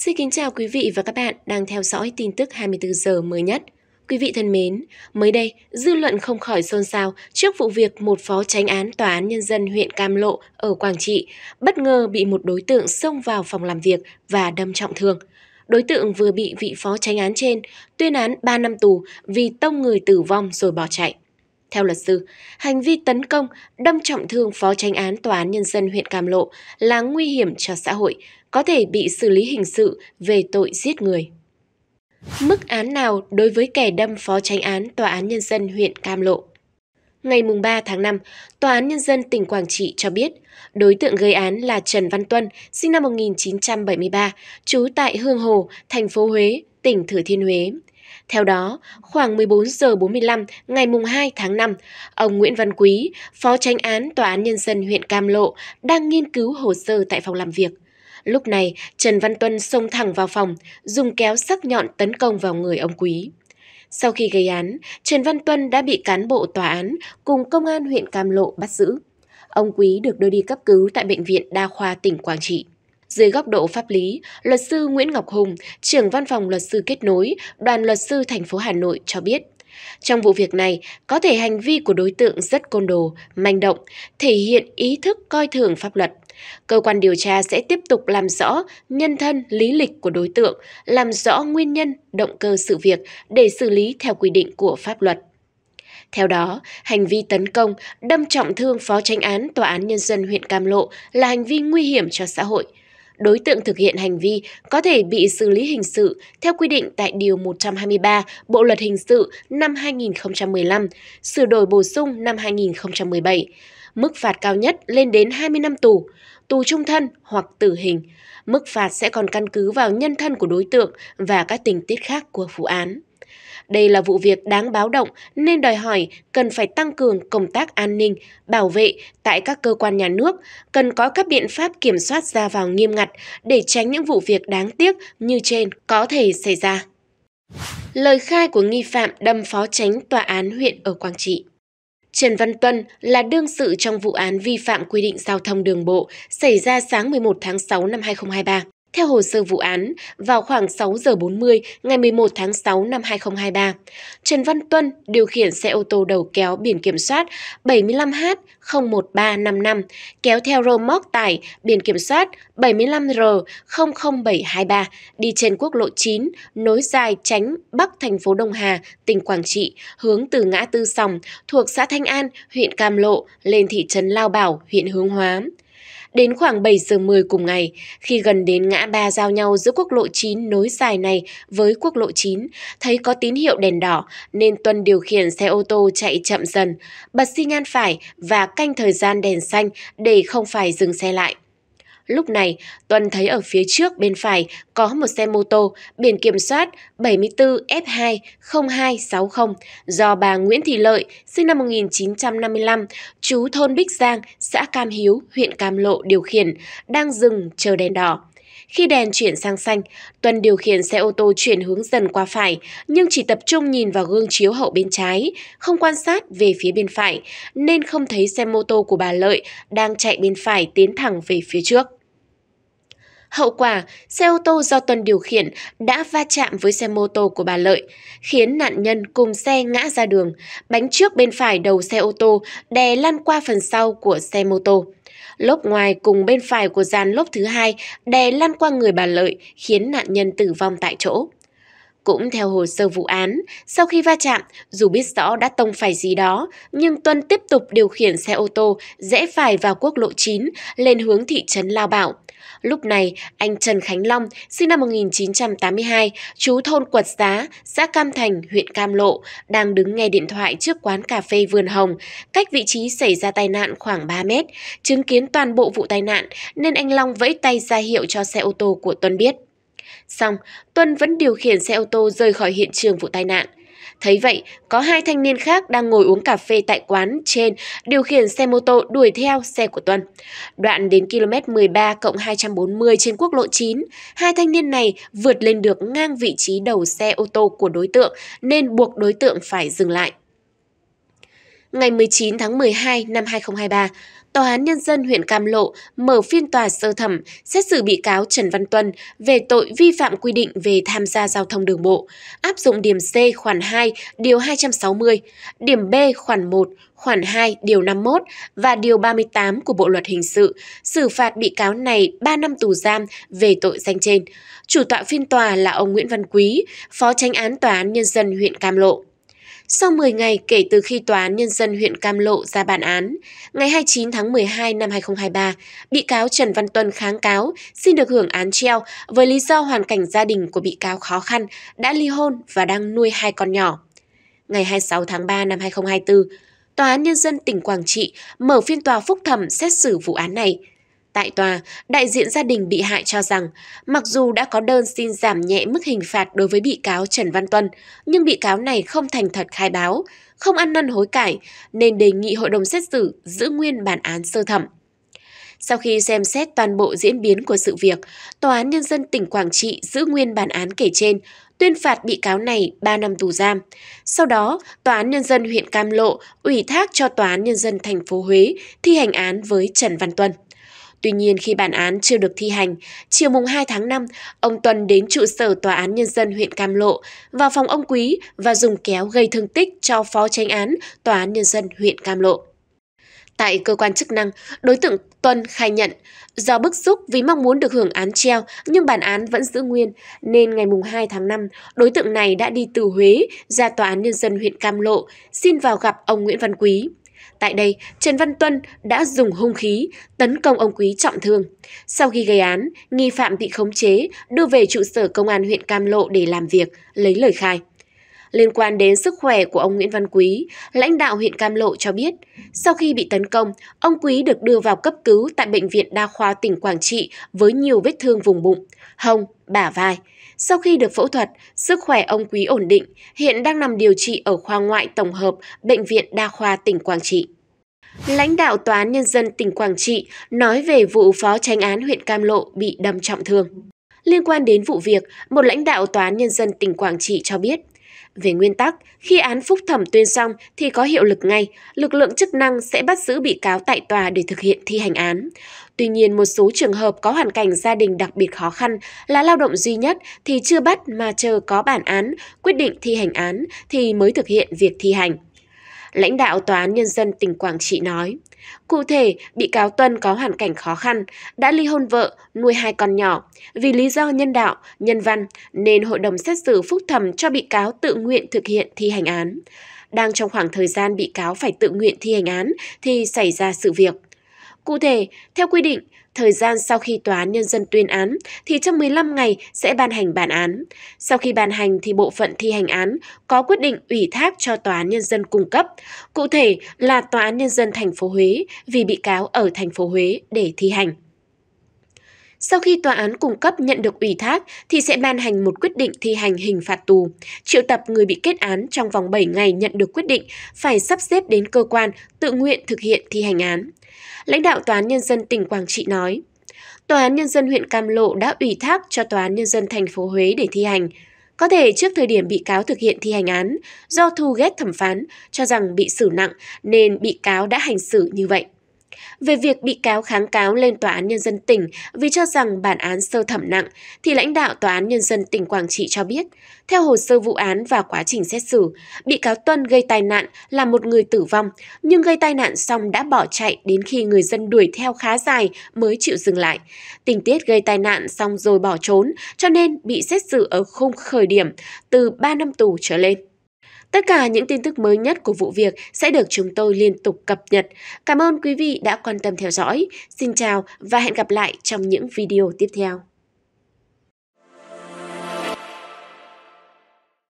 Xin kính chào quý vị và các bạn đang theo dõi tin tức 24 giờ mới nhất. Quý vị thân mến, mới đây, dư luận không khỏi xôn xao trước vụ việc một phó tránh án Tòa án Nhân dân huyện Cam Lộ ở Quảng Trị bất ngờ bị một đối tượng xông vào phòng làm việc và đâm trọng thương. Đối tượng vừa bị vị phó tránh án trên tuyên án 3 năm tù vì tông người tử vong rồi bỏ chạy. Theo luật sư, hành vi tấn công, đâm trọng thương phó tranh án Tòa án Nhân dân huyện Cam Lộ là nguy hiểm cho xã hội, có thể bị xử lý hình sự về tội giết người. Mức án nào đối với kẻ đâm phó tranh án Tòa án Nhân dân huyện Cam Lộ? Ngày 3 tháng 5, Tòa án Nhân dân tỉnh Quảng Trị cho biết, đối tượng gây án là Trần Văn Tuân, sinh năm 1973, trú tại Hương Hồ, thành phố Huế, tỉnh Thừa Thiên Huế. Theo đó, khoảng 14 giờ 45 ngày 2 tháng 5, ông Nguyễn Văn Quý, Phó Tranh án Tòa án Nhân dân huyện Cam Lộ, đang nghiên cứu hồ sơ tại phòng làm việc. Lúc này, Trần Văn Tuân xông thẳng vào phòng, dùng kéo sắc nhọn tấn công vào người ông Quý. Sau khi gây án, Trần Văn Tuân đã bị cán bộ tòa án cùng công an huyện Cam Lộ bắt giữ. Ông Quý được đưa đi cấp cứu tại Bệnh viện Đa khoa tỉnh Quảng Trị. Dưới góc độ pháp lý, luật sư Nguyễn Ngọc Hùng, trưởng văn phòng luật sư kết nối, đoàn luật sư thành phố Hà Nội cho biết. Trong vụ việc này, có thể hành vi của đối tượng rất côn đồ, manh động, thể hiện ý thức coi thường pháp luật. Cơ quan điều tra sẽ tiếp tục làm rõ nhân thân lý lịch của đối tượng, làm rõ nguyên nhân, động cơ sự việc để xử lý theo quy định của pháp luật. Theo đó, hành vi tấn công, đâm trọng thương phó tranh án Tòa án Nhân dân huyện Cam Lộ là hành vi nguy hiểm cho xã hội – đối tượng thực hiện hành vi có thể bị xử lý hình sự theo quy định tại Điều 123 Bộ Luật Hình sự năm 2015, sửa đổi bổ sung năm 2017. Mức phạt cao nhất lên đến 20 năm tù, tù trung thân hoặc tử hình. Mức phạt sẽ còn căn cứ vào nhân thân của đối tượng và các tình tiết khác của vụ án. Đây là vụ việc đáng báo động nên đòi hỏi cần phải tăng cường công tác an ninh, bảo vệ tại các cơ quan nhà nước, cần có các biện pháp kiểm soát ra vào nghiêm ngặt để tránh những vụ việc đáng tiếc như trên có thể xảy ra. Lời khai của nghi phạm đâm phó tránh tòa án huyện ở Quảng Trị Trần Văn Tuân là đương sự trong vụ án vi phạm quy định giao thông đường bộ xảy ra sáng 11 tháng 6 năm 2023. Theo hồ sơ vụ án, vào khoảng 6 giờ 40 ngày 11 tháng 6 năm 2023, Trần Văn Tuân điều khiển xe ô tô đầu kéo biển kiểm soát 75H01355 kéo theo rơ móc tải biển kiểm soát 75R00723 đi trên quốc lộ 9 nối dài tránh Bắc thành phố Đông Hà, tỉnh Quảng Trị hướng từ ngã tư Sòng thuộc xã Thanh An, huyện Cam Lộ lên thị trấn Lao Bảo, huyện Hướng Hóa. Đến khoảng 7 giờ 10 cùng ngày, khi gần đến ngã ba giao nhau giữa quốc lộ 9 nối dài này với quốc lộ 9, thấy có tín hiệu đèn đỏ nên Tuân điều khiển xe ô tô chạy chậm dần, bật xi nhan phải và canh thời gian đèn xanh để không phải dừng xe lại. Lúc này, Tuần thấy ở phía trước bên phải có một xe mô tô biển kiểm soát 74F20260 do bà Nguyễn Thị Lợi, sinh năm 1955, chú thôn Bích Giang, xã Cam Hiếu, huyện Cam Lộ điều khiển, đang dừng chờ đèn đỏ. Khi đèn chuyển sang xanh, Tuân điều khiển xe ô tô chuyển hướng dần qua phải, nhưng chỉ tập trung nhìn vào gương chiếu hậu bên trái, không quan sát về phía bên phải, nên không thấy xe mô tô của bà Lợi đang chạy bên phải tiến thẳng về phía trước. Hậu quả, xe ô tô do Tuần điều khiển đã va chạm với xe mô tô của bà Lợi, khiến nạn nhân cùng xe ngã ra đường, bánh trước bên phải đầu xe ô tô đè lăn qua phần sau của xe mô tô. Lốp ngoài cùng bên phải của dàn lốp thứ hai đè lăn qua người bà Lợi khiến nạn nhân tử vong tại chỗ. Cũng theo hồ sơ vụ án, sau khi va chạm, dù biết rõ đã tông phải gì đó, nhưng Tuân tiếp tục điều khiển xe ô tô rẽ phải vào quốc lộ 9 lên hướng thị trấn Lao Bảo. Lúc này, anh Trần Khánh Long, sinh năm 1982, chú thôn Quật Giá, xã Cam Thành, huyện Cam Lộ, đang đứng nghe điện thoại trước quán cà phê Vườn Hồng, cách vị trí xảy ra tai nạn khoảng 3 mét. Chứng kiến toàn bộ vụ tai nạn nên anh Long vẫy tay ra hiệu cho xe ô tô của Tuân biết. Xong, Tuân vẫn điều khiển xe ô tô rời khỏi hiện trường vụ tai nạn. Thấy vậy, có hai thanh niên khác đang ngồi uống cà phê tại quán trên điều khiển xe mô tô đuổi theo xe của Tuân. Đoạn đến km 13 cộng 240 trên quốc lộ 9, hai thanh niên này vượt lên được ngang vị trí đầu xe ô tô của đối tượng nên buộc đối tượng phải dừng lại ngày 19 tháng 12 năm 2023, Tòa án Nhân dân huyện Cam Lộ mở phiên tòa sơ thẩm xét xử bị cáo Trần Văn Tuân về tội vi phạm quy định về tham gia giao thông đường bộ, áp dụng điểm C khoản 2, điều 260, điểm B khoản 1, khoản 2, điều 51 và điều 38 của Bộ Luật Hình sự, xử phạt bị cáo này 3 năm tù giam về tội danh trên. Chủ tọa phiên tòa là ông Nguyễn Văn Quý, Phó tránh án Tòa án Nhân dân huyện Cam Lộ. Sau 10 ngày kể từ khi Tòa án Nhân dân huyện Cam Lộ ra bản án, ngày 29 tháng 12 năm 2023, bị cáo Trần Văn Tuân kháng cáo xin được hưởng án treo với lý do hoàn cảnh gia đình của bị cáo khó khăn, đã ly hôn và đang nuôi hai con nhỏ. Ngày 26 tháng 3 năm 2024, Tòa án Nhân dân tỉnh Quảng Trị mở phiên tòa phúc thẩm xét xử vụ án này – Tại tòa, đại diện gia đình bị hại cho rằng, mặc dù đã có đơn xin giảm nhẹ mức hình phạt đối với bị cáo Trần Văn Tuân, nhưng bị cáo này không thành thật khai báo, không ăn năn hối cải, nên đề nghị hội đồng xét xử giữ nguyên bản án sơ thẩm. Sau khi xem xét toàn bộ diễn biến của sự việc, Tòa án Nhân dân tỉnh Quảng Trị giữ nguyên bản án kể trên, tuyên phạt bị cáo này 3 năm tù giam. Sau đó, Tòa án Nhân dân huyện Cam Lộ ủy thác cho Tòa án Nhân dân thành phố Huế thi hành án với Trần Văn Tuân. Tuy nhiên khi bản án chưa được thi hành, chiều mùng 2 tháng 5, ông Tuần đến trụ sở Tòa án Nhân dân huyện Cam Lộ, vào phòng ông Quý và dùng kéo gây thương tích cho phó tranh án Tòa án Nhân dân huyện Cam Lộ. Tại cơ quan chức năng, đối tượng Tuân khai nhận do bức xúc vì mong muốn được hưởng án treo nhưng bản án vẫn giữ nguyên nên ngày mùng 2 tháng 5, đối tượng này đã đi từ Huế ra Tòa án Nhân dân huyện Cam Lộ xin vào gặp ông Nguyễn Văn Quý. Tại đây, Trần Văn Tuân đã dùng hung khí tấn công ông Quý trọng thương. Sau khi gây án, nghi phạm bị khống chế, đưa về trụ sở công an huyện Cam Lộ để làm việc, lấy lời khai. Liên quan đến sức khỏe của ông Nguyễn Văn Quý, lãnh đạo huyện Cam Lộ cho biết, sau khi bị tấn công, ông Quý được đưa vào cấp cứu tại Bệnh viện Đa khoa tỉnh Quảng Trị với nhiều vết thương vùng bụng, hông, bả vai. Sau khi được phẫu thuật, sức khỏe ông Quý ổn định, hiện đang nằm điều trị ở khoa ngoại tổng hợp Bệnh viện Đa khoa tỉnh Quảng Trị. Lãnh đạo Tòa án Nhân dân tỉnh Quảng Trị nói về vụ phó tranh án huyện Cam Lộ bị đâm trọng thương. Liên quan đến vụ việc, một lãnh đạo Tòa án Nhân dân tỉnh Quảng Trị cho biết, về nguyên tắc, khi án phúc thẩm tuyên xong thì có hiệu lực ngay, lực lượng chức năng sẽ bắt giữ bị cáo tại tòa để thực hiện thi hành án. Tuy nhiên, một số trường hợp có hoàn cảnh gia đình đặc biệt khó khăn là lao động duy nhất thì chưa bắt mà chờ có bản án, quyết định thi hành án thì mới thực hiện việc thi hành. Lãnh đạo Tòa án Nhân dân tỉnh Quảng Trị nói, cụ thể, bị cáo Tuân có hoàn cảnh khó khăn, đã ly hôn vợ, nuôi hai con nhỏ. Vì lý do nhân đạo, nhân văn, nên hội đồng xét xử phúc thẩm cho bị cáo tự nguyện thực hiện thi hành án. Đang trong khoảng thời gian bị cáo phải tự nguyện thi hành án thì xảy ra sự việc. Cụ thể, theo quy định, thời gian sau khi tòa án nhân dân tuyên án thì trong 15 ngày sẽ ban hành bản án. Sau khi ban hành thì bộ phận thi hành án có quyết định ủy thác cho tòa án nhân dân cung cấp, cụ thể là tòa án nhân dân thành phố Huế vì bị cáo ở thành phố Huế để thi hành. Sau khi tòa án cung cấp nhận được ủy thác thì sẽ ban hành một quyết định thi hành hình phạt tù, triệu tập người bị kết án trong vòng 7 ngày nhận được quyết định phải sắp xếp đến cơ quan tự nguyện thực hiện thi hành án lãnh đạo Tòa án Nhân dân tỉnh Quảng Trị nói. Tòa án Nhân dân huyện Cam Lộ đã ủy thác cho Tòa án Nhân dân thành phố Huế để thi hành. Có thể trước thời điểm bị cáo thực hiện thi hành án, do thu ghét thẩm phán, cho rằng bị xử nặng nên bị cáo đã hành xử như vậy về việc bị cáo kháng cáo lên Tòa án Nhân dân tỉnh vì cho rằng bản án sơ thẩm nặng, thì lãnh đạo Tòa án Nhân dân tỉnh Quảng Trị cho biết, theo hồ sơ vụ án và quá trình xét xử, bị cáo Tuân gây tai nạn là một người tử vong, nhưng gây tai nạn xong đã bỏ chạy đến khi người dân đuổi theo khá dài mới chịu dừng lại. Tình tiết gây tai nạn xong rồi bỏ trốn, cho nên bị xét xử ở khung khởi điểm từ 3 năm tù trở lên. Tất cả những tin tức mới nhất của vụ việc sẽ được chúng tôi liên tục cập nhật. Cảm ơn quý vị đã quan tâm theo dõi. Xin chào và hẹn gặp lại trong những video tiếp theo.